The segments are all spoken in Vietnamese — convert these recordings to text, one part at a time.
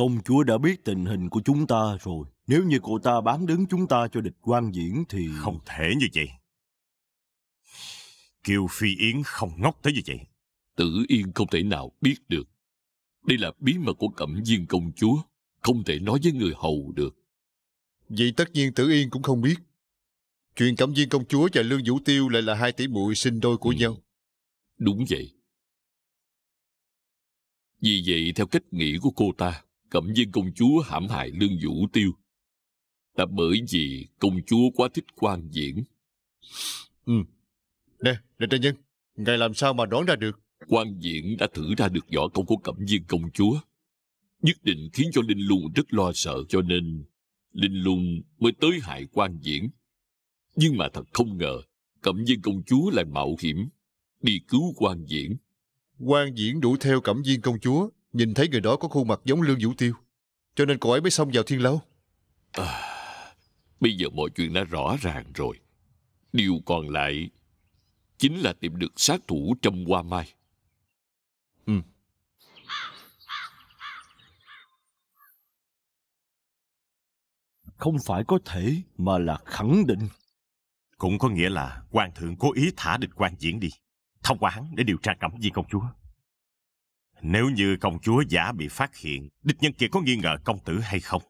Công chúa đã biết tình hình của chúng ta rồi. Nếu như cô ta bám đứng chúng ta cho địch quan diễn thì... Không thể như vậy. Kiều Phi Yến không ngốc tới như vậy. Tử Yên không thể nào biết được. Đây là bí mật của cẩm viên công chúa. Không thể nói với người hầu được. Vậy tất nhiên Tử Yên cũng không biết. Chuyện cẩm viên công chúa và Lương Vũ Tiêu lại là hai tỷ muội sinh đôi của ừ. nhau. Đúng vậy. Vì vậy, theo cách nghĩ của cô ta, cẩm viên công chúa hãm hại lương vũ tiêu là bởi vì công chúa quá thích quan diễn ừ nè nè trang nhân ngài làm sao mà đoán ra được quan diễn đã thử ra được võ công của cẩm viên công chúa nhất định khiến cho linh lung rất lo sợ cho nên linh lung mới tới hại quan diễn nhưng mà thật không ngờ cẩm viên công chúa lại mạo hiểm đi cứu quan diễn quan diễn đuổi theo cẩm viên công chúa Nhìn thấy người đó có khuôn mặt giống Lương Vũ Tiêu Cho nên cô ấy mới xông vào thiên lâu à, Bây giờ mọi chuyện đã rõ ràng rồi Điều còn lại Chính là tìm được sát thủ Trâm Hoa Mai Ừ Không phải có thể mà là khẳng định Cũng có nghĩa là Hoàng thượng cố ý thả địch quan diễn đi Thông qua hắn để điều tra cẩm viên công chúa nếu như công chúa giả bị phát hiện, địch nhân kia có nghi ngờ công tử hay không?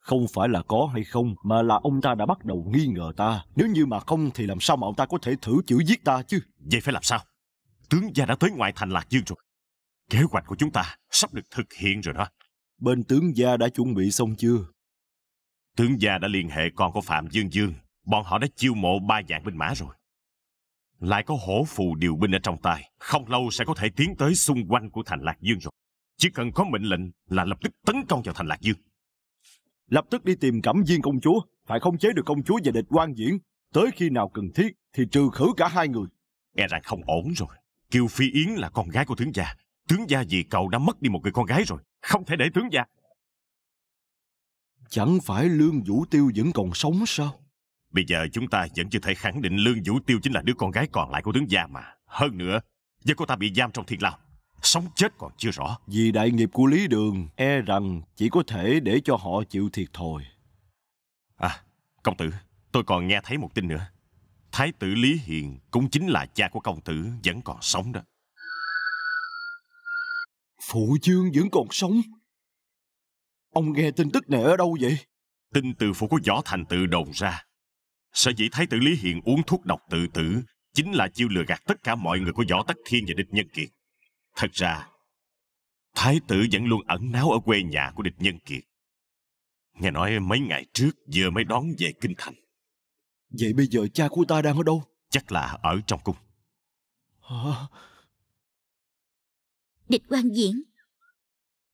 Không phải là có hay không, mà là ông ta đã bắt đầu nghi ngờ ta. Nếu như mà không thì làm sao mà ông ta có thể thử chữ giết ta chứ? Vậy phải làm sao? Tướng gia đã tới ngoại thành Lạc Dương rồi. Kế hoạch của chúng ta sắp được thực hiện rồi đó. Bên tướng gia đã chuẩn bị xong chưa? Tướng gia đã liên hệ con của Phạm Dương Dương. Bọn họ đã chiêu mộ ba dạng binh mã rồi lại có hổ phù điều binh ở trong tay, không lâu sẽ có thể tiến tới xung quanh của thành Lạc Dương rồi. Chỉ cần có mệnh lệnh là lập tức tấn công vào thành Lạc Dương. Lập tức đi tìm cẩm viên công chúa, phải khống chế được công chúa và địch quan diễn. Tới khi nào cần thiết thì trừ khử cả hai người. E rằng không ổn rồi. Kiều Phi Yến là con gái của tướng gia. Tướng gia vì cậu đã mất đi một người con gái rồi. Không thể để tướng gia. Chẳng phải Lương Vũ Tiêu vẫn còn sống sao? Bây giờ chúng ta vẫn chưa thể khẳng định Lương Vũ Tiêu chính là đứa con gái còn lại của tướng gia mà. Hơn nữa, giờ cô ta bị giam trong thiên lao. Sống chết còn chưa rõ. Vì đại nghiệp của Lý Đường, e rằng chỉ có thể để cho họ chịu thiệt thôi. À, công tử, tôi còn nghe thấy một tin nữa. Thái tử Lý Hiền cũng chính là cha của công tử vẫn còn sống đó. Phụ dương vẫn còn sống? Ông nghe tin tức này ở đâu vậy? Tin từ phủ của Võ Thành tự đồn ra Sở dĩ Thái tử Lý Hiền uống thuốc độc tự tử chính là chiêu lừa gạt tất cả mọi người của Võ Tắc Thiên và địch nhân kiệt. Thật ra, Thái tử vẫn luôn ẩn náu ở quê nhà của địch nhân kiệt. Nghe nói mấy ngày trước vừa mới đón về Kinh Thành. Vậy bây giờ cha của ta đang ở đâu? Chắc là ở trong cung. Hả? Địch quan diễn.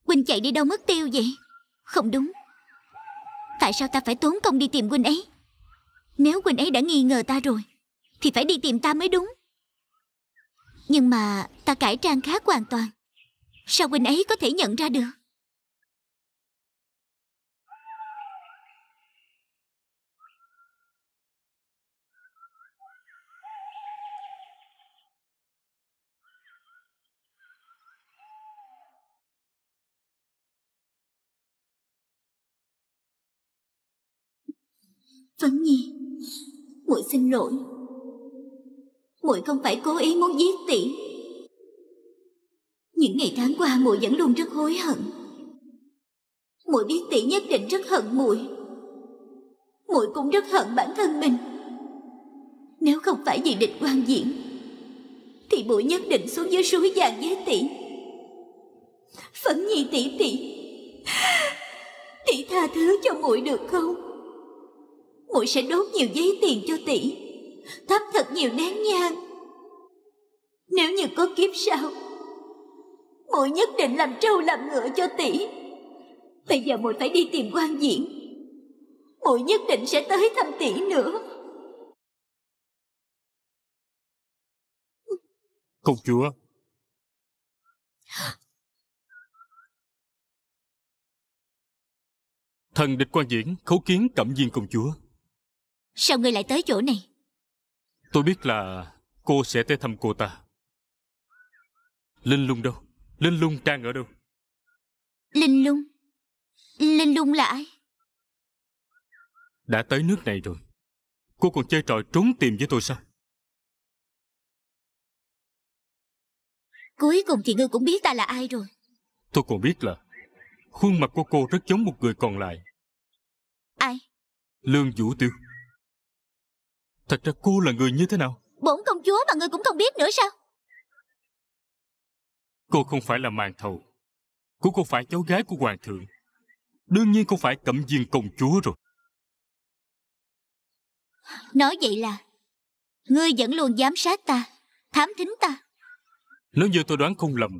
Huynh chạy đi đâu mất tiêu vậy? Không đúng. Tại sao ta phải tốn công đi tìm Huynh ấy? Nếu Quỳnh ấy đã nghi ngờ ta rồi Thì phải đi tìm ta mới đúng Nhưng mà ta cải trang khác hoàn toàn Sao Quỳnh ấy có thể nhận ra được vẫn Nhi, muội xin lỗi. Muội không phải cố ý muốn giết tỷ. Những ngày tháng qua muội vẫn luôn rất hối hận. Muội biết tỷ nhất định rất hận muội. Muội cũng rất hận bản thân mình. Nếu không phải vì địch quan diễn thì muội nhất định xuống dưới suối vàng với tỷ. Phấn Nhi tỷ tỷ, tỷ tha thứ cho muội được không? muội sẽ đốt nhiều giấy tiền cho tỷ thắp thật nhiều nén nhang nếu như có kiếp sau muội nhất định làm trâu làm ngựa cho tỷ bây giờ muội phải đi tìm quan diễn muội nhất định sẽ tới thăm tỷ nữa công chúa thần địch quan diễn khấu kiến cẩm viên công chúa Sao ngươi lại tới chỗ này Tôi biết là cô sẽ tới thăm cô ta Linh lung đâu Linh lung đang ở đâu Linh lung Linh lung là ai Đã tới nước này rồi Cô còn chơi trò trốn tìm với tôi sao Cuối cùng thì ngươi cũng biết ta là ai rồi Tôi còn biết là Khuôn mặt của cô rất giống một người còn lại Ai Lương Vũ Tiêu Thật ra cô là người như thế nào Bổn công chúa mà ngươi cũng không biết nữa sao Cô không phải là màn thầu Cô không phải cháu gái của hoàng thượng Đương nhiên không phải cẩm viên công chúa rồi Nói vậy là Ngươi vẫn luôn giám sát ta Thám thính ta Nếu như tôi đoán không lầm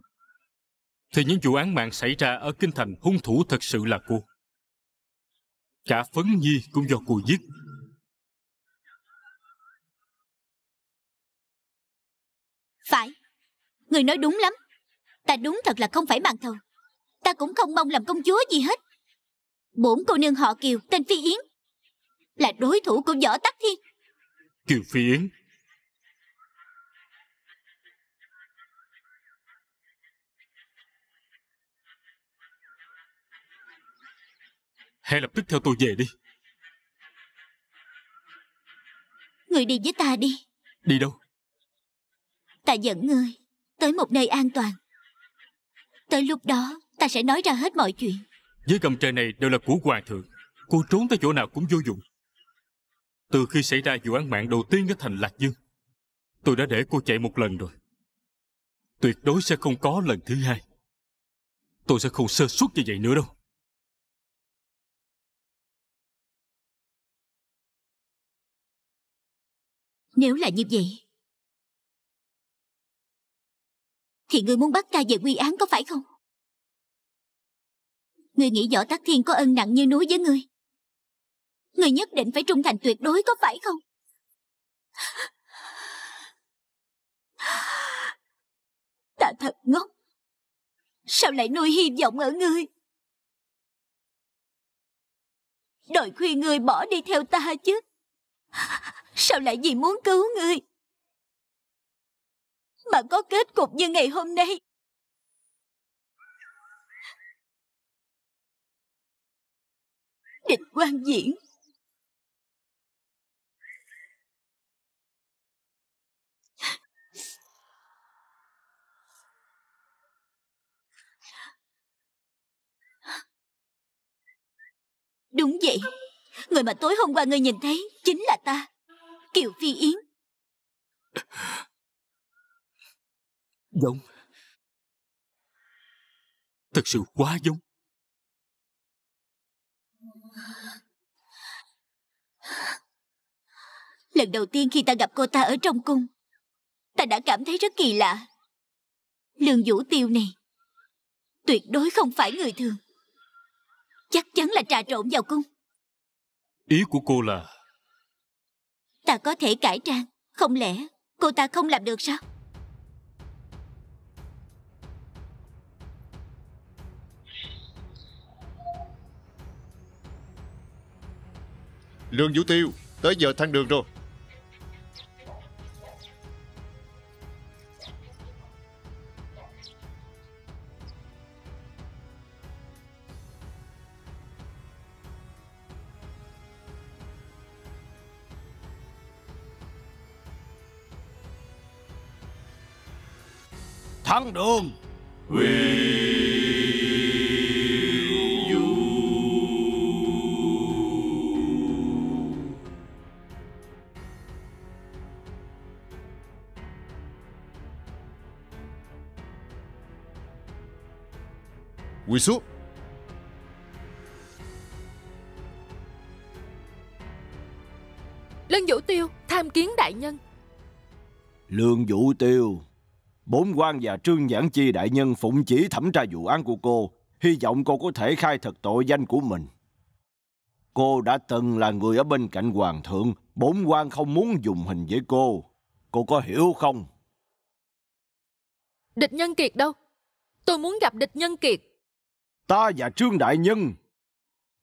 Thì những vụ án mạng xảy ra ở Kinh Thành Hung thủ thật sự là cô Cả Phấn Nhi cũng do cô giết Người nói đúng lắm Ta đúng thật là không phải màn thầu Ta cũng không mong làm công chúa gì hết Bốn cô nương họ Kiều tên Phi Yến Là đối thủ của Võ Tắc Thiên Kiều Phi Yến Hãy lập tức theo tôi về đi Người đi với ta đi Đi đâu Ta dẫn người tới một nơi an toàn Tới lúc đó ta sẽ nói ra hết mọi chuyện Dưới cầm trời này đều là của hoàng thượng Cô trốn tới chỗ nào cũng vô dụng Từ khi xảy ra vụ án mạng đầu tiên ở thành Lạc Dương Tôi đã để cô chạy một lần rồi Tuyệt đối sẽ không có lần thứ hai Tôi sẽ không sơ suất như vậy nữa đâu Nếu là như vậy Thì ngươi muốn bắt ta về quy án có phải không? Ngươi nghĩ võ tắc thiên có ân nặng như núi với ngươi. Ngươi nhất định phải trung thành tuyệt đối có phải không? Ta thật ngốc. Sao lại nuôi hy vọng ở ngươi? Đòi khuyên ngươi bỏ đi theo ta chứ. Sao lại vì muốn cứu ngươi? mà có kết cục như ngày hôm nay. Địch quan diễn Đúng vậy Người mà tối hôm qua ngươi nhìn thấy Chính là ta Kiều Phi Yến Giống. Thật sự quá giống. Lần đầu tiên khi ta gặp cô ta ở trong cung, ta đã cảm thấy rất kỳ lạ. Lương Vũ Tiêu này, tuyệt đối không phải người thường. Chắc chắn là trà trộn vào cung. Ý của cô là... Ta có thể cải trang, không lẽ cô ta không làm được sao? Lương Vũ Tiêu, tới giờ thăng đường rồi. Thăng đường. Quyền. Quỳ xuống Lương Vũ Tiêu tham kiến đại nhân Lương Vũ Tiêu Bốn quan và Trương Giảng Chi đại nhân phụng chỉ thẩm tra vụ án của cô Hy vọng cô có thể khai thật tội danh của mình Cô đã từng là người ở bên cạnh hoàng thượng Bốn quan không muốn dùng hình với cô Cô có hiểu không? Địch Nhân Kiệt đâu? Tôi muốn gặp Địch Nhân Kiệt ta và Trương Đại Nhân,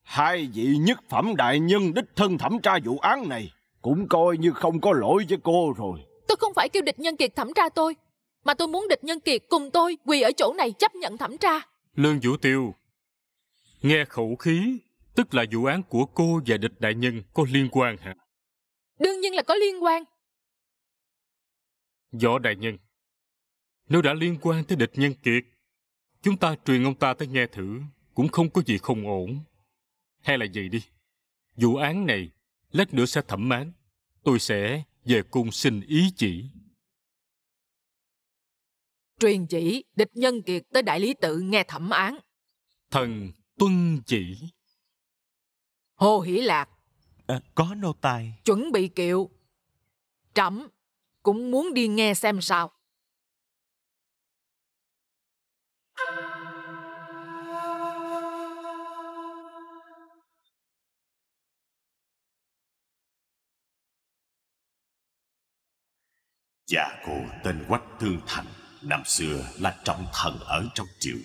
hai vị nhất phẩm đại nhân đích thân thẩm tra vụ án này, cũng coi như không có lỗi với cô rồi. Tôi không phải kêu địch nhân kiệt thẩm tra tôi, mà tôi muốn địch nhân kiệt cùng tôi quỳ ở chỗ này chấp nhận thẩm tra. Lương Vũ Tiêu, nghe khẩu khí, tức là vụ án của cô và địch đại nhân có liên quan hả? Đương nhiên là có liên quan. Võ đại nhân, nếu đã liên quan tới địch nhân kiệt, Chúng ta truyền ông ta tới nghe thử cũng không có gì không ổn. Hay là gì đi, vụ án này lát nữa sẽ thẩm án. Tôi sẽ về cung xin ý chỉ. Truyền chỉ địch nhân kiệt tới đại lý tự nghe thẩm án. Thần tuân chỉ. Hồ Hỷ Lạc. À, có nô tài. Chuẩn bị kiệu. Trẫm cũng muốn đi nghe xem sao. Cha cô tên Quách Thương Thành Năm xưa là trọng thần ở trong triều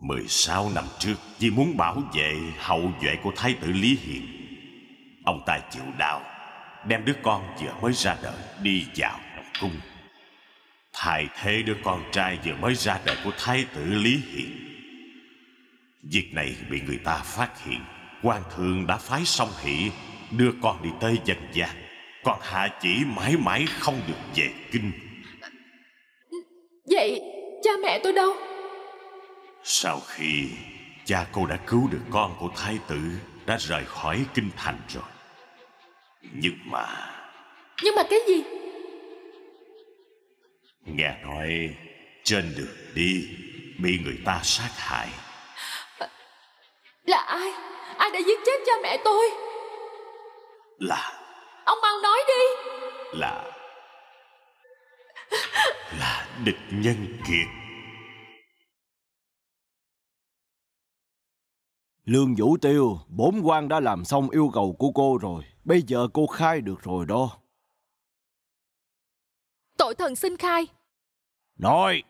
mười sáu năm trước Vì muốn bảo vệ hậu duệ của Thái tử Lý Hiền Ông ta chịu đau Đem đứa con vừa mới ra đời Đi vào trong cung Thay thế đứa con trai vừa mới ra đời Của Thái tử Lý Hiền Việc này bị người ta phát hiện quan thượng đã phái song hỷ Đưa con đi tới dân gian con hạ chỉ mãi mãi không được về kinh Vậy cha mẹ tôi đâu Sau khi cha cô đã cứu được con của thái tử Đã rời khỏi kinh thành rồi Nhưng mà Nhưng mà cái gì Nghe nói trên đường đi Bị người ta sát hại Là ai Ai đã giết chết cha mẹ tôi Là Ông mau nói đi Là Là địch nhân kiệt Lương Vũ Tiêu, bốn quan đã làm xong yêu cầu của cô rồi. Bây giờ cô khai được rồi đó. Tội thần xin khai. Nói.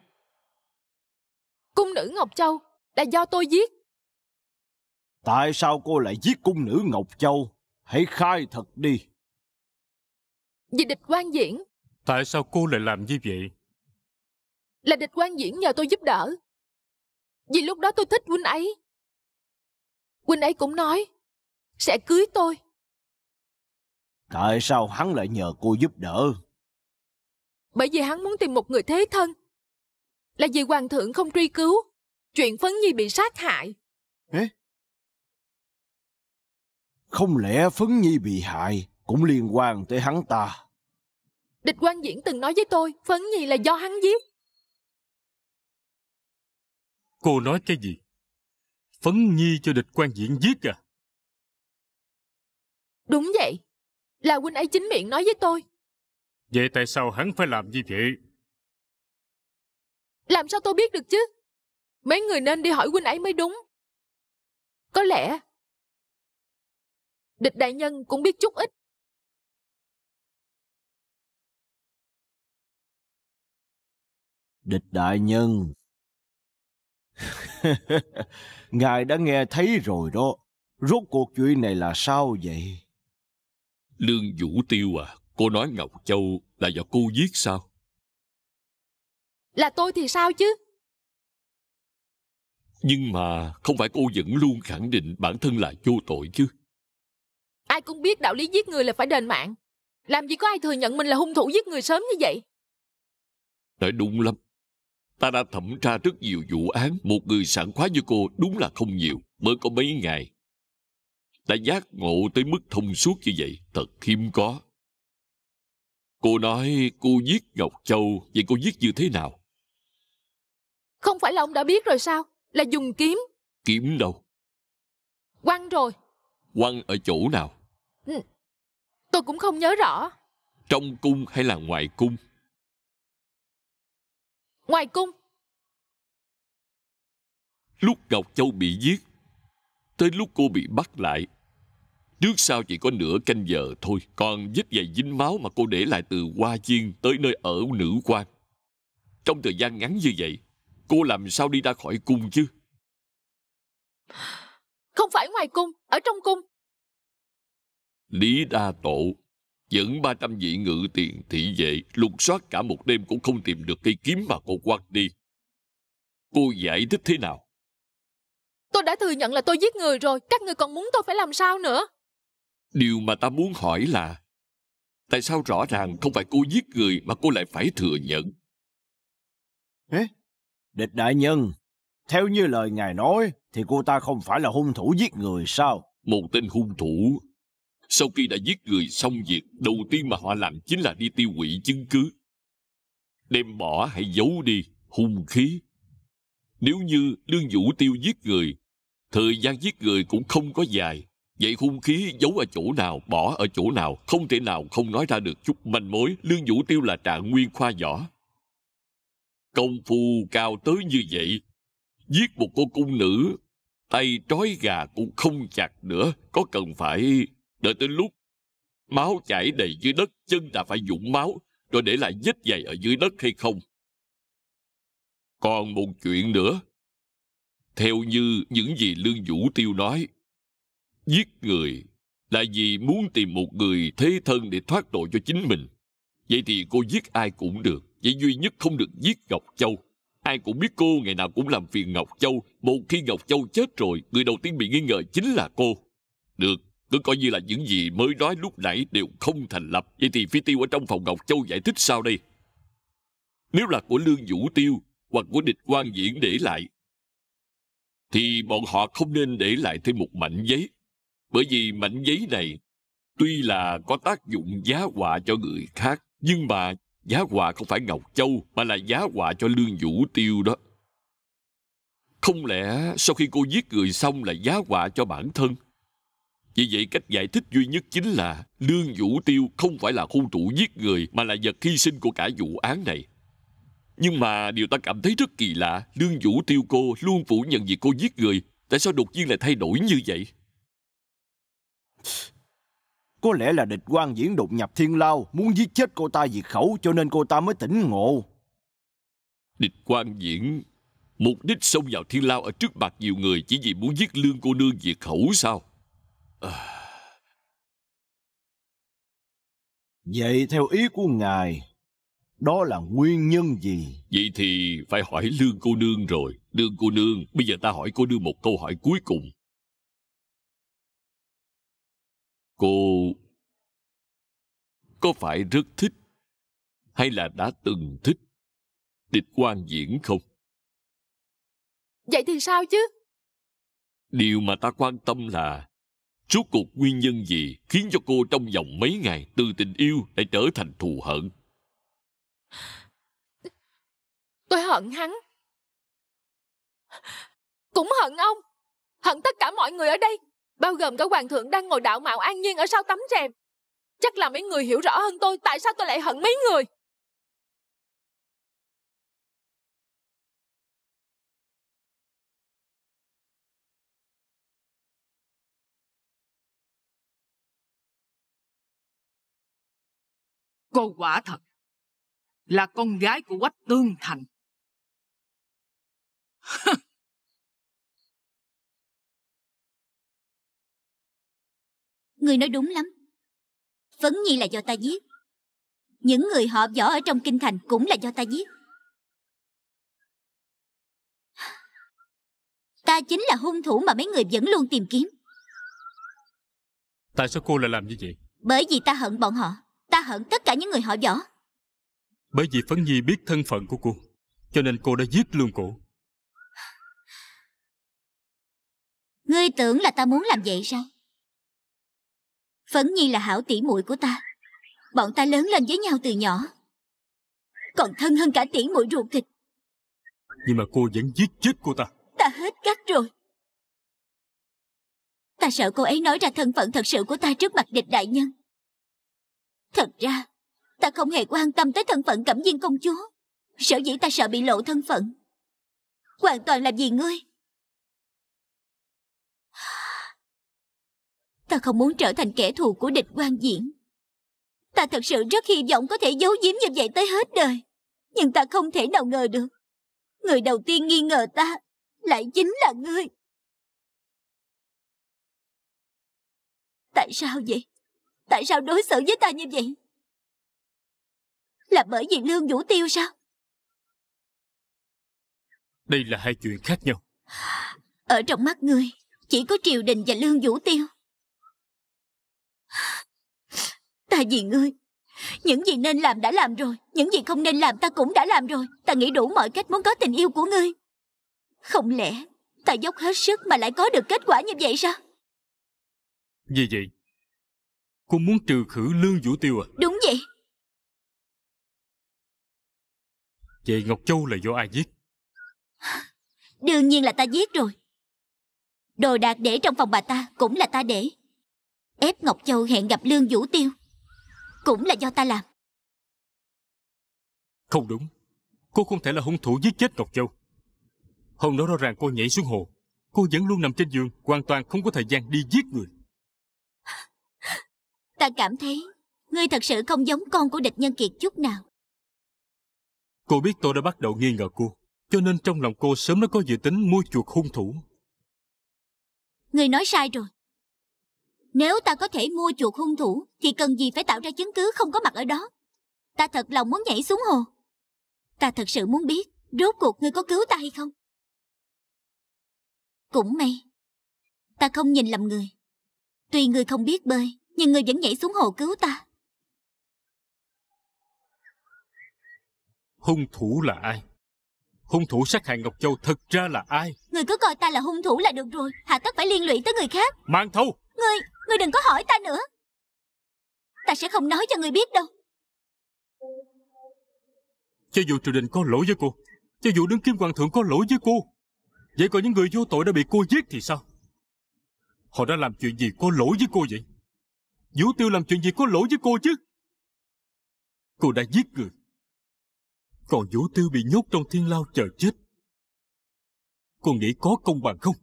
Cung nữ Ngọc Châu là do tôi giết. Tại sao cô lại giết cung nữ Ngọc Châu? Hãy khai thật đi. Vì địch quan diễn Tại sao cô lại làm như vậy? Là địch quan diễn nhờ tôi giúp đỡ Vì lúc đó tôi thích huynh ấy Huynh ấy cũng nói Sẽ cưới tôi Tại sao hắn lại nhờ cô giúp đỡ? Bởi vì hắn muốn tìm một người thế thân Là vì hoàng thượng không truy cứu Chuyện Phấn Nhi bị sát hại Ê? Không lẽ Phấn Nhi bị hại cũng liên quan tới hắn ta. Địch quan diễn từng nói với tôi, phấn nhi là do hắn giết. Cô nói cái gì? Phấn nhi cho địch quan diễn giết à? Đúng vậy, là huynh ấy chính miệng nói với tôi. Vậy tại sao hắn phải làm như vậy? Làm sao tôi biết được chứ? Mấy người nên đi hỏi huynh ấy mới đúng. Có lẽ địch đại nhân cũng biết chút ít. địch đại nhân. Ngài đã nghe thấy rồi đó. Rốt cuộc chuyện này là sao vậy? Lương Vũ Tiêu à, cô nói Ngọc Châu là do cô giết sao? Là tôi thì sao chứ? Nhưng mà không phải cô vẫn luôn khẳng định bản thân là vô tội chứ? Ai cũng biết đạo lý giết người là phải đền mạng. Làm gì có ai thừa nhận mình là hung thủ giết người sớm như vậy? Nói đúng lắm. Ta đã thẩm tra rất nhiều vụ án, một người sản khoái như cô đúng là không nhiều, mới có mấy ngày. Đã giác ngộ tới mức thông suốt như vậy, thật hiếm có. Cô nói cô giết Ngọc Châu, vậy cô giết như thế nào? Không phải là ông đã biết rồi sao? Là dùng kiếm. Kiếm đâu? Quăng rồi. Quăng ở chỗ nào? Ừ. Tôi cũng không nhớ rõ. Trong cung hay là ngoài cung? ngoài cung lúc ngọc châu bị giết tới lúc cô bị bắt lại trước sau chỉ có nửa canh giờ thôi còn vết giày dính máu mà cô để lại từ hoa chiên tới nơi ở nữ quan trong thời gian ngắn như vậy cô làm sao đi ra khỏi cung chứ không phải ngoài cung ở trong cung lý đa tổ dẫn trăm vị ngự tiền thị vệ lục soát cả một đêm cũng không tìm được cây kiếm mà cô quăng đi. Cô giải thích thế nào? Tôi đã thừa nhận là tôi giết người rồi, các người còn muốn tôi phải làm sao nữa? Điều mà ta muốn hỏi là Tại sao rõ ràng không phải cô giết người mà cô lại phải thừa nhận? Ê, địch đại nhân, theo như lời ngài nói thì cô ta không phải là hung thủ giết người sao? Một tên hung thủ sau khi đã giết người xong việc, đầu tiên mà họ làm chính là đi tiêu hủy chứng cứ. Đem bỏ hay giấu đi, hung khí. Nếu như Lương Vũ Tiêu giết người, thời gian giết người cũng không có dài. Vậy hung khí giấu ở chỗ nào, bỏ ở chỗ nào, không thể nào không nói ra được chút manh mối Lương Vũ Tiêu là trạng nguyên khoa võ. Công phu cao tới như vậy, giết một cô cung nữ, tay trói gà cũng không chặt nữa, có cần phải Đợi tới lúc máu chảy đầy dưới đất, chân ta phải dũng máu, rồi để lại vết giày ở dưới đất hay không? Còn một chuyện nữa. Theo như những gì Lương Vũ Tiêu nói, giết người là vì muốn tìm một người thế thân để thoát tội cho chính mình. Vậy thì cô giết ai cũng được, vậy duy nhất không được giết Ngọc Châu. Ai cũng biết cô ngày nào cũng làm phiền Ngọc Châu, một khi Ngọc Châu chết rồi, người đầu tiên bị nghi ngờ chính là cô. Được, cứ coi như là những gì mới nói lúc nãy đều không thành lập. Vậy thì phi tiêu ở trong phòng Ngọc Châu giải thích sao đây? Nếu là của Lương Vũ Tiêu hoặc của địch quan diễn để lại, thì bọn họ không nên để lại thêm một mảnh giấy. Bởi vì mảnh giấy này tuy là có tác dụng giá họa cho người khác, nhưng mà giá họa không phải Ngọc Châu mà là giá họa cho Lương Vũ Tiêu đó. Không lẽ sau khi cô giết người xong là giá họa cho bản thân? Vì vậy cách giải thích duy nhất chính là Lương Vũ Tiêu không phải là hung thủ giết người mà là vật hy sinh của cả vụ án này. Nhưng mà điều ta cảm thấy rất kỳ lạ, Lương Vũ Tiêu cô luôn phủ nhận việc cô giết người, tại sao đột nhiên lại thay đổi như vậy? Có lẽ là địch quan diễn đột nhập thiên lao, muốn giết chết cô ta diệt khẩu cho nên cô ta mới tỉnh ngộ. Địch quan diễn, mục đích xông vào thiên lao ở trước mặt nhiều người chỉ vì muốn giết lương cô nương diệt khẩu sao? Ờ. Vậy theo ý của ngài, đó là nguyên nhân gì? Vậy thì phải hỏi lương cô nương rồi. Lương cô nương, bây giờ ta hỏi cô nương một câu hỏi cuối cùng. Cô có phải rất thích hay là đã từng thích địch quan diễn không? Vậy thì sao chứ? Điều mà ta quan tâm là Rốt cuộc nguyên nhân gì khiến cho cô trong vòng mấy ngày từ tình yêu lại trở thành thù hận? Tôi hận hắn. Cũng hận ông. Hận tất cả mọi người ở đây. Bao gồm cả hoàng thượng đang ngồi đạo mạo an nhiên ở sau tấm rèm. Chắc là mấy người hiểu rõ hơn tôi tại sao tôi lại hận mấy người. Cô quả thật là con gái của Quách Tương Thành. Người nói đúng lắm. Vấn Nhi là do ta giết. Những người họ võ ở trong kinh thành cũng là do ta giết. Ta chính là hung thủ mà mấy người vẫn luôn tìm kiếm. Tại sao cô lại làm như vậy? Bởi vì ta hận bọn họ hận tất cả những người họ võ Bởi vì Phấn Nhi biết thân phận của cô Cho nên cô đã giết luôn cổ Ngươi tưởng là ta muốn làm vậy sao Phấn Nhi là hảo tỷ muội của ta Bọn ta lớn lên với nhau từ nhỏ Còn thân hơn cả tỷ muội ruột thịt Nhưng mà cô vẫn giết chết cô ta Ta hết cách rồi Ta sợ cô ấy nói ra thân phận thật sự của ta trước mặt địch đại nhân Thật ra, ta không hề quan tâm tới thân phận cẩm viên công chúa. Sở dĩ ta sợ bị lộ thân phận. Hoàn toàn là vì ngươi. Ta không muốn trở thành kẻ thù của địch quan diễn. Ta thật sự rất hy vọng có thể giấu giếm như vậy tới hết đời. Nhưng ta không thể nào ngờ được. Người đầu tiên nghi ngờ ta lại chính là ngươi. Tại sao vậy? Tại sao đối xử với ta như vậy? Là bởi vì lương vũ tiêu sao? Đây là hai chuyện khác nhau. Ở trong mắt ngươi, chỉ có triều đình và lương vũ tiêu. Ta vì ngươi, những gì nên làm đã làm rồi, những gì không nên làm ta cũng đã làm rồi. Ta nghĩ đủ mọi cách muốn có tình yêu của ngươi. Không lẽ ta dốc hết sức mà lại có được kết quả như vậy sao? Vì vậy, Cô muốn trừ khử Lương Vũ Tiêu à? Đúng vậy. Vậy Ngọc Châu là do ai giết? Đương nhiên là ta giết rồi. Đồ đạc để trong phòng bà ta cũng là ta để. Ép Ngọc Châu hẹn gặp Lương Vũ Tiêu. Cũng là do ta làm. Không đúng. Cô không thể là hung thủ giết chết Ngọc Châu. Hôm đó rõ ràng cô nhảy xuống hồ. Cô vẫn luôn nằm trên giường, hoàn toàn không có thời gian đi giết người. Ta cảm thấy Ngươi thật sự không giống con của địch nhân kiệt chút nào Cô biết tôi đã bắt đầu nghi ngờ cô Cho nên trong lòng cô sớm đã có dự tính mua chuột hung thủ Ngươi nói sai rồi Nếu ta có thể mua chuột hung thủ Thì cần gì phải tạo ra chứng cứ không có mặt ở đó Ta thật lòng muốn nhảy xuống hồ Ta thật sự muốn biết Rốt cuộc ngươi có cứu ta hay không Cũng may Ta không nhìn lầm người Tuy ngươi không biết bơi nhưng ngươi vẫn nhảy xuống hồ cứu ta hung thủ là ai hung thủ sát hại ngọc châu thật ra là ai người cứ coi ta là hung thủ là được rồi hà tất phải liên lụy tới người khác mang thâu ngươi ngươi đừng có hỏi ta nữa ta sẽ không nói cho ngươi biết đâu cho dù triều đình có lỗi với cô cho dù đứng kim hoàng thượng có lỗi với cô vậy còn những người vô tội đã bị cô giết thì sao họ đã làm chuyện gì có lỗi với cô vậy Vũ Tiêu làm chuyện gì có lỗi với cô chứ? Cô đã giết người. Còn Vũ Tiêu bị nhốt trong thiên lao chờ chết. Cô nghĩ có công bằng không?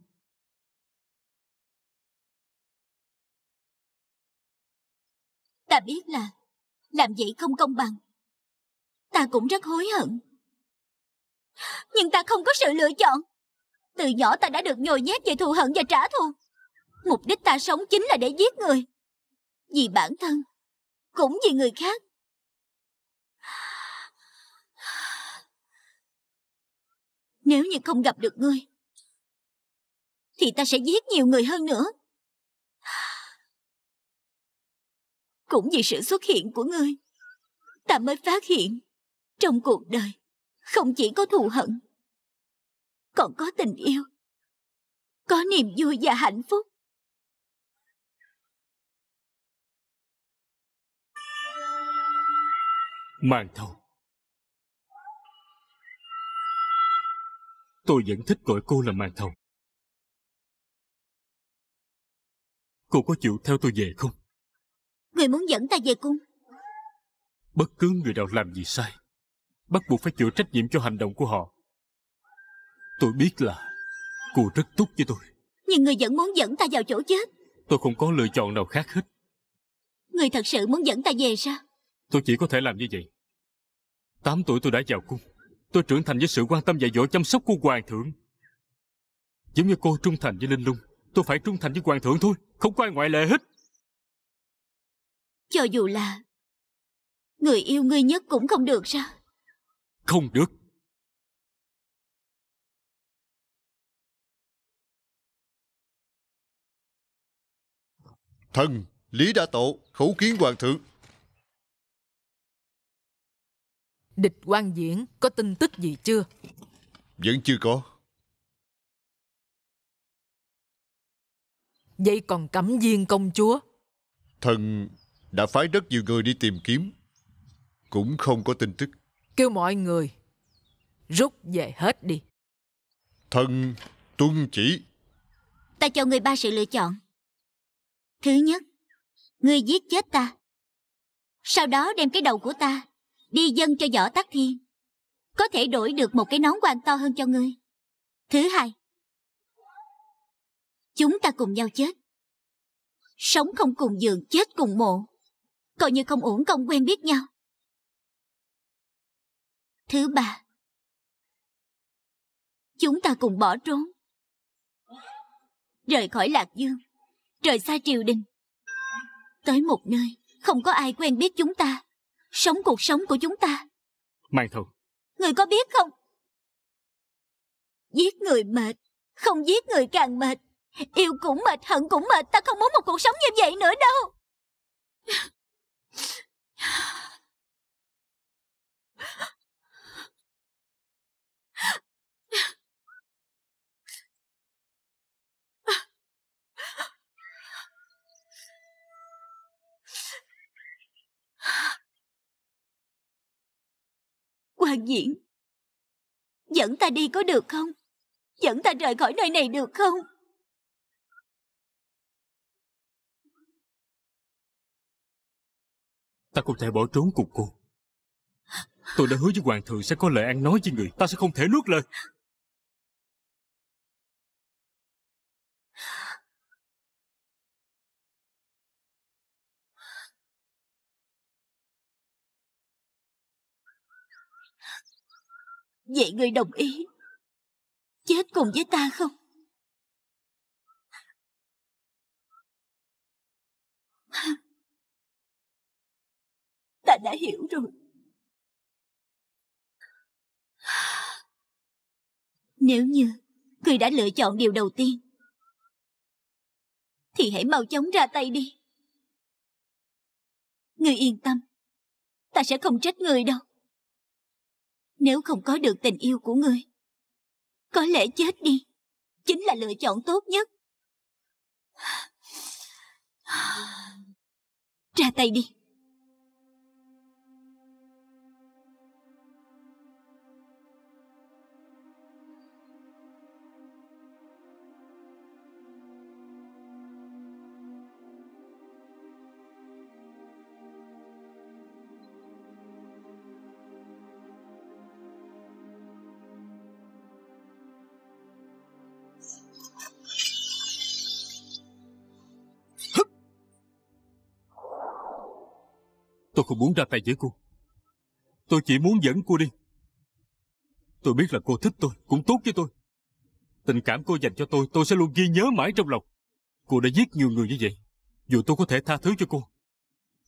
Ta biết là làm vậy không công bằng. Ta cũng rất hối hận. Nhưng ta không có sự lựa chọn. Từ nhỏ ta đã được nhồi nhét về thù hận và trả thù. Mục đích ta sống chính là để giết người vì bản thân, cũng vì người khác. Nếu như không gặp được ngươi, thì ta sẽ giết nhiều người hơn nữa. Cũng vì sự xuất hiện của ngươi, ta mới phát hiện trong cuộc đời không chỉ có thù hận, còn có tình yêu, có niềm vui và hạnh phúc. màn thầu tôi vẫn thích gọi cô là màn thầu cô có chịu theo tôi về không người muốn dẫn ta về cung bất cứ người nào làm gì sai bắt buộc phải chịu trách nhiệm cho hành động của họ tôi biết là cô rất tốt với tôi nhưng người vẫn muốn dẫn ta vào chỗ chết tôi không có lựa chọn nào khác hết người thật sự muốn dẫn ta về sao Tôi chỉ có thể làm như vậy. Tám tuổi tôi đã vào cung. Tôi trưởng thành với sự quan tâm dạy dỗ chăm sóc của Hoàng thượng. Giống như cô trung thành với Linh Lung, tôi phải trung thành với Hoàng thượng thôi, không có ai ngoại lệ hết. Cho dù là người yêu người nhất cũng không được sao? Không được. Thần, Lý Đa Tổ, khẩu kiến Hoàng thượng, địch quan diễn có tin tức gì chưa? Vẫn chưa có. Vậy còn cẩm viên công chúa? Thần đã phái rất nhiều người đi tìm kiếm. Cũng không có tin tức. Kêu mọi người rút về hết đi. Thần tuân chỉ. Ta cho người ba sự lựa chọn. Thứ nhất, ngươi giết chết ta. Sau đó đem cái đầu của ta đi dân cho võ tắc thiên có thể đổi được một cái nón quan to hơn cho ngươi thứ hai chúng ta cùng nhau chết sống không cùng giường chết cùng mộ coi như không uổng công quen biết nhau thứ ba chúng ta cùng bỏ trốn rời khỏi lạc dương rời xa triều đình tới một nơi không có ai quen biết chúng ta Sống cuộc sống của chúng ta Mang thầu Người có biết không Giết người mệt Không giết người càng mệt Yêu cũng mệt, hận cũng mệt Ta không muốn một cuộc sống như vậy nữa đâu Hoàng Diễn. Dẫn ta đi có được không? Dẫn ta rời khỏi nơi này được không? Ta không thể bỏ trốn cùng cô. Tôi đã hứa với Hoàng thượng sẽ có lời ăn nói với người. Ta sẽ không thể nuốt lời. Vậy ngươi đồng ý Chết cùng với ta không? Ta đã hiểu rồi Nếu như Ngươi đã lựa chọn điều đầu tiên Thì hãy mau chóng ra tay đi Ngươi yên tâm Ta sẽ không trách người đâu nếu không có được tình yêu của ngươi, có lẽ chết đi, chính là lựa chọn tốt nhất. Ra tay đi. Tôi không muốn ra tay với cô. Tôi chỉ muốn dẫn cô đi. Tôi biết là cô thích tôi, cũng tốt với tôi. Tình cảm cô dành cho tôi, tôi sẽ luôn ghi nhớ mãi trong lòng. Cô đã giết nhiều người như vậy. Dù tôi có thể tha thứ cho cô,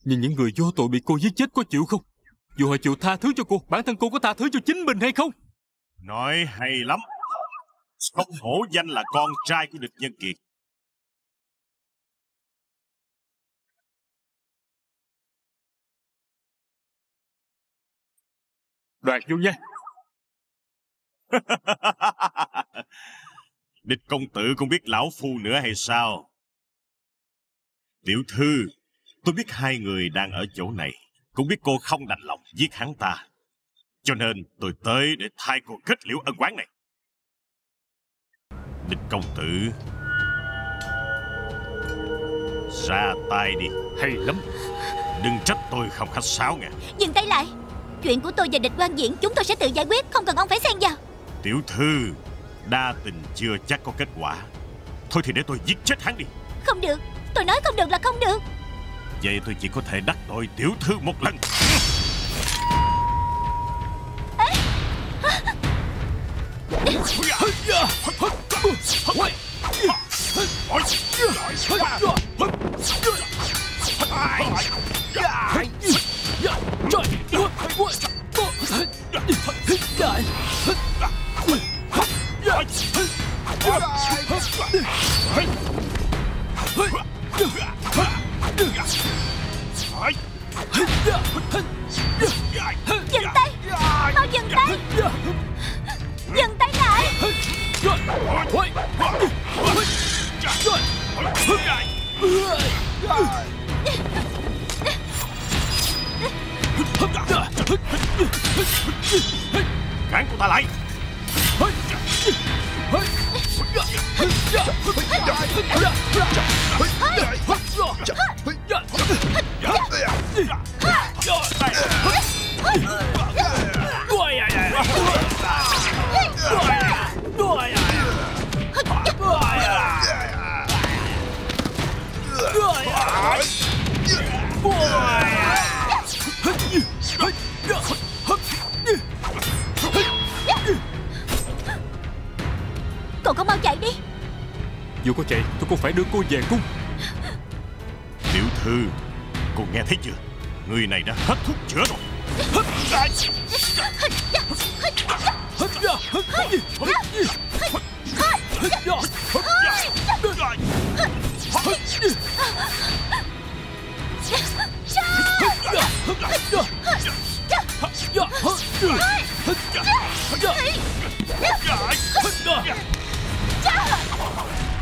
nhưng những người vô tội bị cô giết chết có chịu không? Dù họ chịu tha thứ cho cô, bản thân cô có tha thứ cho chính mình hay không? Nói hay lắm. Không hổ danh là con trai của địch nhân kiệt. đoạt vô nha địch công tử cũng biết lão phu nữa hay sao tiểu thư tôi biết hai người đang ở chỗ này cũng biết cô không đành lòng giết hắn ta cho nên tôi tới để thay cô kết liễu ân quán này địch công tử ra tay đi hay lắm đừng trách tôi không khách sáo nghe dừng tay lại Chuyện của tôi và địch quan diễn chúng tôi sẽ tự giải quyết Không cần ông phải xen vào Tiểu thư Đa tình chưa chắc có kết quả Thôi thì để tôi giết chết hắn đi Không được Tôi nói không được là không được Vậy tôi chỉ có thể đắc tội tiểu thư một lần Dù có chạy tôi cũng phải đưa cô về cung Tiểu thư Cô nghe thấy chưa Người này đã hết thuốc chữa rồi Yeah.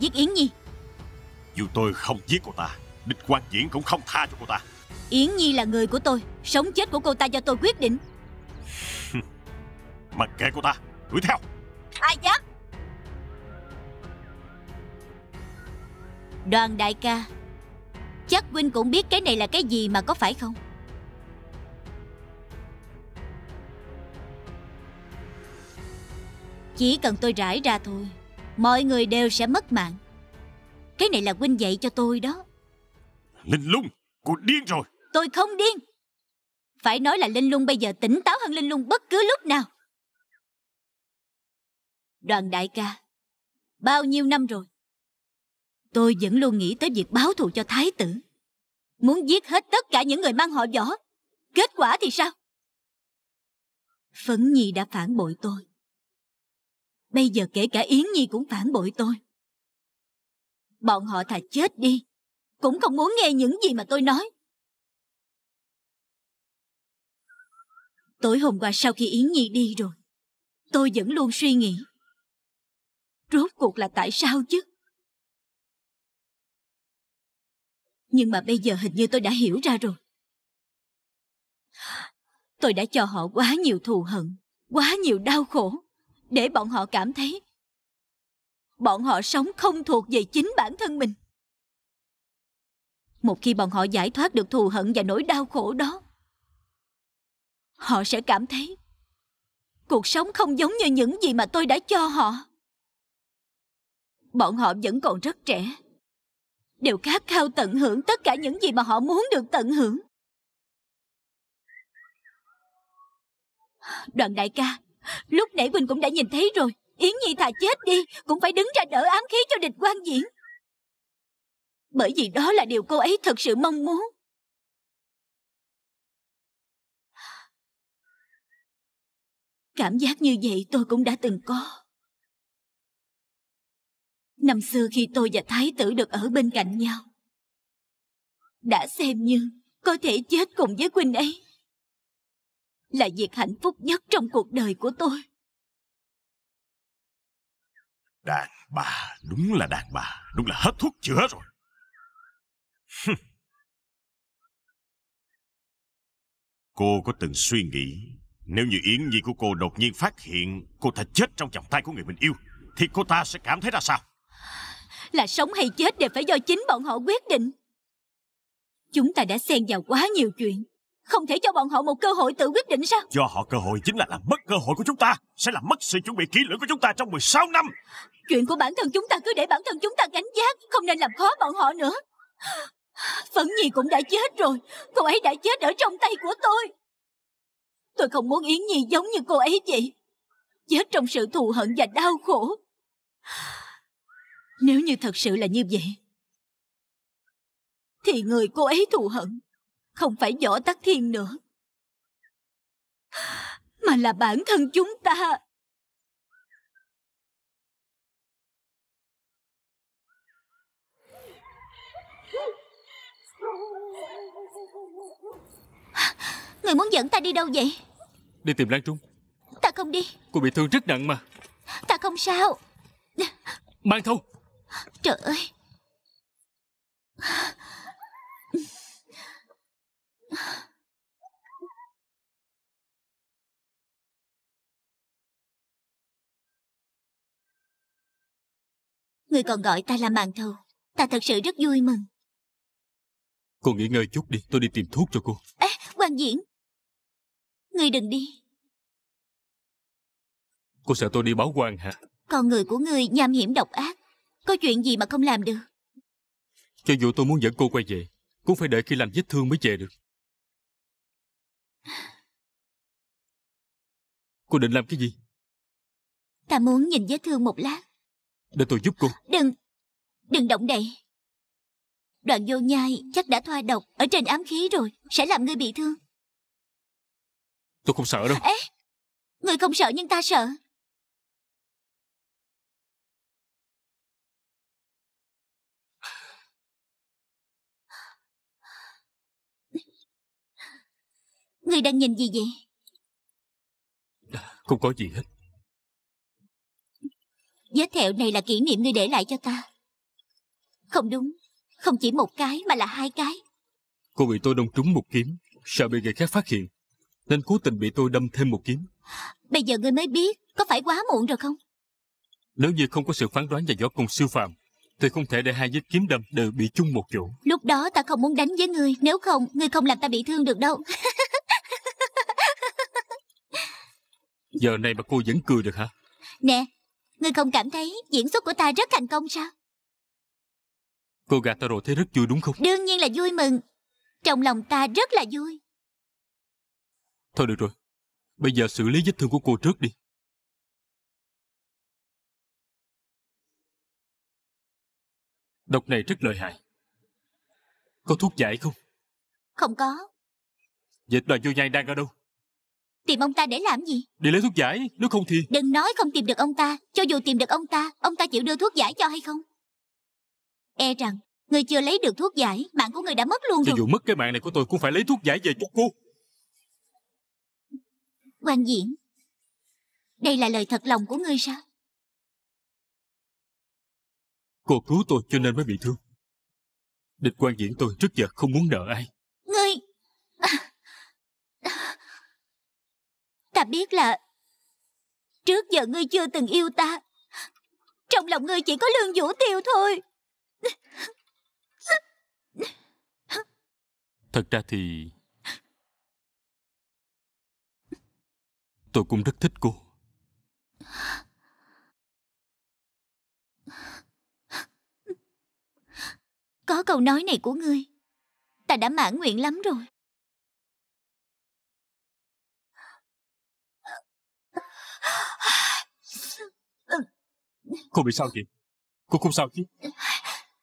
được giết Yến Nhi Dù tôi không giết cô ta Địch quan diễn cũng không tha cho cô ta Yến Nhi là người của tôi Sống chết của cô ta do tôi quyết định Mặc kệ cô ta Đuổi theo Ai dám Đoàn đại ca Chắc huynh cũng biết cái này là cái gì mà có phải không Chỉ cần tôi rải ra thôi mọi người đều sẽ mất mạng cái này là huynh dạy cho tôi đó linh lung cô điên rồi tôi không điên phải nói là linh lung bây giờ tỉnh táo hơn linh lung bất cứ lúc nào đoàn đại ca bao nhiêu năm rồi tôi vẫn luôn nghĩ tới việc báo thù cho thái tử muốn giết hết tất cả những người mang họ võ kết quả thì sao phấn nhi đã phản bội tôi Bây giờ kể cả Yến Nhi cũng phản bội tôi. Bọn họ thà chết đi, cũng không muốn nghe những gì mà tôi nói. Tối hôm qua sau khi Yến Nhi đi rồi, tôi vẫn luôn suy nghĩ. Rốt cuộc là tại sao chứ? Nhưng mà bây giờ hình như tôi đã hiểu ra rồi. Tôi đã cho họ quá nhiều thù hận, quá nhiều đau khổ để bọn họ cảm thấy bọn họ sống không thuộc về chính bản thân mình. Một khi bọn họ giải thoát được thù hận và nỗi đau khổ đó, họ sẽ cảm thấy cuộc sống không giống như những gì mà tôi đã cho họ. Bọn họ vẫn còn rất trẻ, đều khát khao tận hưởng tất cả những gì mà họ muốn được tận hưởng. Đoàn đại ca, Lúc nãy quỳnh cũng đã nhìn thấy rồi Yến Nhi thà chết đi Cũng phải đứng ra đỡ ám khí cho địch quan diễn Bởi vì đó là điều cô ấy thật sự mong muốn Cảm giác như vậy tôi cũng đã từng có Năm xưa khi tôi và Thái tử được ở bên cạnh nhau Đã xem như có thể chết cùng với Quỳnh ấy là việc hạnh phúc nhất trong cuộc đời của tôi Đàn bà, đúng là đàn bà, đúng là hết thuốc chữa rồi Cô có từng suy nghĩ Nếu như Yến Nhi của cô đột nhiên phát hiện Cô ta chết trong vòng tay của người mình yêu Thì cô ta sẽ cảm thấy ra sao Là sống hay chết đều phải do chính bọn họ quyết định Chúng ta đã xen vào quá nhiều chuyện không thể cho bọn họ một cơ hội tự quyết định sao Cho họ cơ hội chính là làm mất cơ hội của chúng ta Sẽ làm mất sự chuẩn bị kỹ lưỡng của chúng ta trong 16 năm Chuyện của bản thân chúng ta cứ để bản thân chúng ta gánh giác Không nên làm khó bọn họ nữa Phấn Nhi cũng đã chết rồi Cô ấy đã chết ở trong tay của tôi Tôi không muốn Yến Nhi giống như cô ấy vậy Chết trong sự thù hận và đau khổ Nếu như thật sự là như vậy Thì người cô ấy thù hận không phải võ tắc thiên nữa mà là bản thân chúng ta Người muốn dẫn ta đi đâu vậy Đi tìm Lan Trung Ta không đi Cô bị thương rất nặng mà Ta không sao Mang thôi Trời ơi Người còn gọi ta là màn thầu Ta thật sự rất vui mừng Cô nghỉ ngơi chút đi Tôi đi tìm thuốc cho cô Ê, quan diễn Người đừng đi Cô sợ tôi đi báo quan hả Con người của người nham hiểm độc ác Có chuyện gì mà không làm được Cho dù tôi muốn dẫn cô quay về Cũng phải đợi khi lành vết thương mới về được Cô định làm cái gì Ta muốn nhìn vết thương một lát Để tôi giúp cô Đừng Đừng động đậy Đoạn vô nhai chắc đã thoa độc Ở trên ám khí rồi Sẽ làm ngươi bị thương Tôi không sợ đâu Ê Ngươi không sợ nhưng ta sợ Người đang nhìn gì vậy Không có gì hết Vết thẹo này là kỷ niệm ngươi để lại cho ta Không đúng Không chỉ một cái mà là hai cái Cô bị tôi đâm trúng một kiếm Sợ bị người khác phát hiện Nên cố tình bị tôi đâm thêm một kiếm Bây giờ ngươi mới biết Có phải quá muộn rồi không Nếu như không có sự phán đoán và võ công siêu phàm Thì không thể để hai vết kiếm đâm đều bị chung một chỗ Lúc đó ta không muốn đánh với ngươi Nếu không, ngươi không làm ta bị thương được đâu Giờ này mà cô vẫn cười được hả? Nè, ngươi không cảm thấy diễn xuất của ta rất thành công sao? Cô gạt ta rồi thấy rất vui đúng không? Đương nhiên là vui mừng. Trong lòng ta rất là vui. Thôi được rồi. Bây giờ xử lý vết thương của cô trước đi. Độc này rất lợi hại. Có thuốc giải không? Không có. Vậy đoàn vô nhai đang ở đâu? Tìm ông ta để làm gì Để lấy thuốc giải Nếu không thì Đừng nói không tìm được ông ta Cho dù tìm được ông ta Ông ta chịu đưa thuốc giải cho hay không E rằng Người chưa lấy được thuốc giải Mạng của người đã mất luôn Cho rồi dù mất cái mạng này của tôi Cũng phải lấy thuốc giải về cho cô Quan diễn Đây là lời thật lòng của ngươi sao Cô cứu tôi cho nên mới bị thương Địch quan diễn tôi trước giờ không muốn nợ ai biết là Trước giờ ngươi chưa từng yêu ta Trong lòng ngươi chỉ có lương vũ tiêu thôi Thật ra thì Tôi cũng rất thích cô Có câu nói này của ngươi Ta đã mãn nguyện lắm rồi Cô bị sao vậy Cô không sao chứ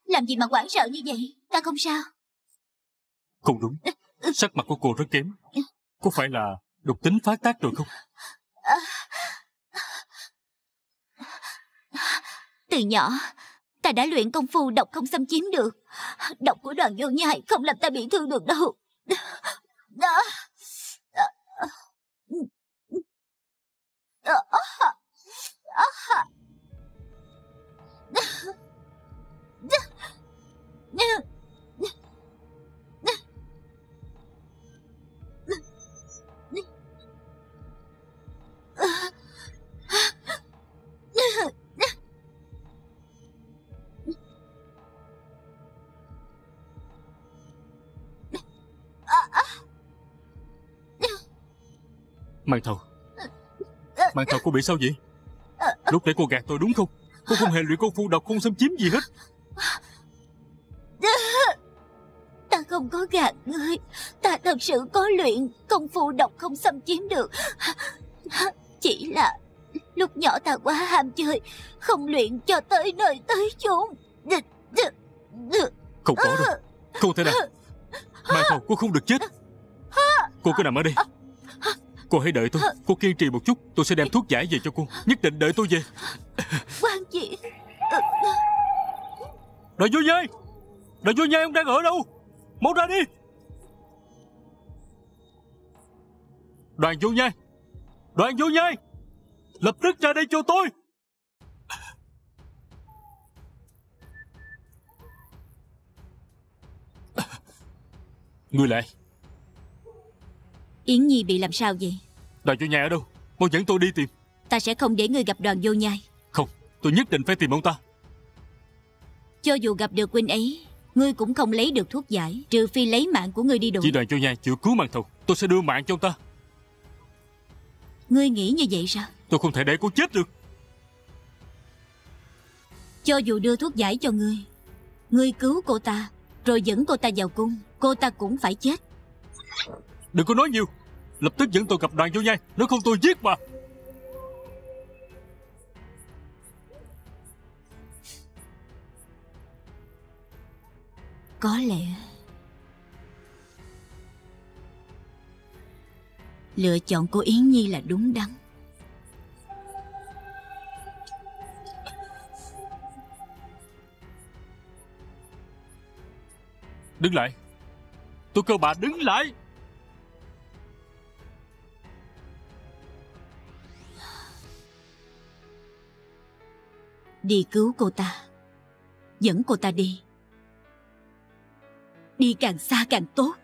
Làm gì mà quảng sợ như vậy Ta không sao Không đúng Sắc mặt của cô rất kém Có phải là độc tính phát tác rồi không Từ nhỏ Ta đã luyện công phu độc không xâm chiếm được Độc của đoàn vô nhai Không làm ta bị thương được đâu Đó Ah! Màn thầu Màn thầu cô bị sao vậy Lúc để cô gạt tôi đúng không Cô không hề luyện công phu độc không xâm chiếm gì hết sự có luyện, công phu độc không xâm chiếm được. Chỉ là lúc nhỏ ta quá ham chơi, không luyện cho tới nơi tới chốn. Không có đâu, không thể nào. Mai Thầu, cô không được chết. Cô cứ nằm ở đây. Cô hãy đợi tôi, cô kiên trì một chút, tôi sẽ đem thuốc giải về cho cô. Nhất định đợi tôi về. Quan chị. Đội vô nhai, đội vô nhai ông đang ở đâu? Mau ra đi. Đoàn du Nhi Đoàn du Nhi Lập tức ra đây cho tôi Ngươi lại Yến Nhi bị làm sao vậy Đoàn du nhai ở đâu Mau dẫn tôi đi tìm Ta sẽ không để ngươi gặp đoàn vô nhai Không Tôi nhất định phải tìm ông ta Cho dù gặp được huynh ấy Ngươi cũng không lấy được thuốc giải Trừ phi lấy mạng của ngươi đi đổi Chỉ đoàn vô nhai chịu cứu mạng thù Tôi sẽ đưa mạng cho ông ta Ngươi nghĩ như vậy sao Tôi không thể để cô chết được Cho dù đưa thuốc giải cho ngươi Ngươi cứu cô ta Rồi dẫn cô ta vào cung Cô ta cũng phải chết Đừng có nói nhiều Lập tức dẫn tôi gặp đoàn vô nhai Nếu không tôi giết bà Có lẽ lựa chọn của Yến Nhi là đúng đắn. Đứng lại Tôi kêu bà đứng lại Đi cứu cô ta Dẫn cô ta đi Đi càng xa càng tốt